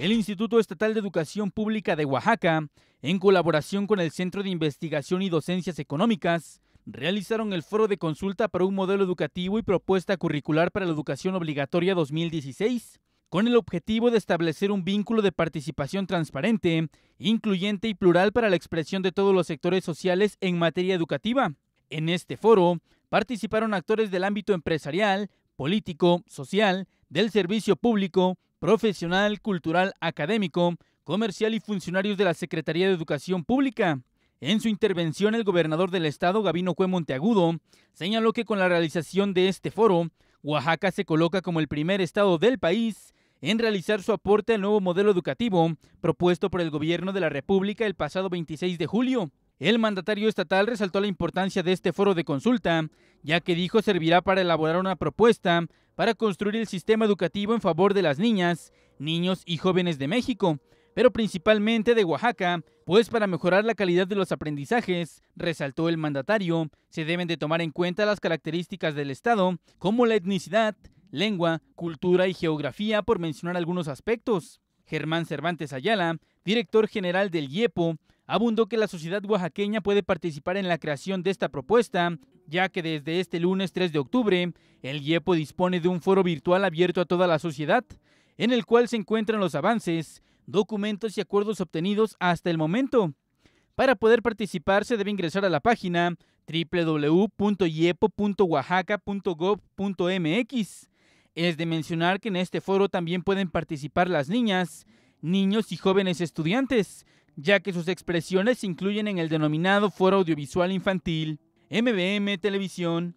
El Instituto Estatal de Educación Pública de Oaxaca, en colaboración con el Centro de Investigación y Docencias Económicas, realizaron el foro de consulta para un modelo educativo y propuesta curricular para la educación obligatoria 2016, con el objetivo de establecer un vínculo de participación transparente, incluyente y plural para la expresión de todos los sectores sociales en materia educativa. En este foro participaron actores del ámbito empresarial, político, social, del servicio público, profesional, cultural, académico, comercial y funcionarios de la Secretaría de Educación Pública. En su intervención, el gobernador del estado, Gabino Cue Monteagudo, señaló que con la realización de este foro, Oaxaca se coloca como el primer estado del país en realizar su aporte al nuevo modelo educativo propuesto por el gobierno de la República el pasado 26 de julio. El mandatario estatal resaltó la importancia de este foro de consulta, ya que dijo servirá para elaborar una propuesta para construir el sistema educativo en favor de las niñas, niños y jóvenes de México, pero principalmente de Oaxaca, pues para mejorar la calidad de los aprendizajes, resaltó el mandatario, se deben de tomar en cuenta las características del Estado, como la etnicidad, lengua, cultura y geografía, por mencionar algunos aspectos. Germán Cervantes Ayala, director general del IEPO, abundó que la sociedad oaxaqueña puede participar en la creación de esta propuesta, ya que desde este lunes 3 de octubre, el IEPO dispone de un foro virtual abierto a toda la sociedad, en el cual se encuentran los avances, documentos y acuerdos obtenidos hasta el momento. Para poder participar se debe ingresar a la página www.yepo.oaxaca.gov.mx. Es de mencionar que en este foro también pueden participar las niñas, niños y jóvenes estudiantes, ya que sus expresiones se incluyen en el denominado Foro Audiovisual Infantil, MBM Televisión.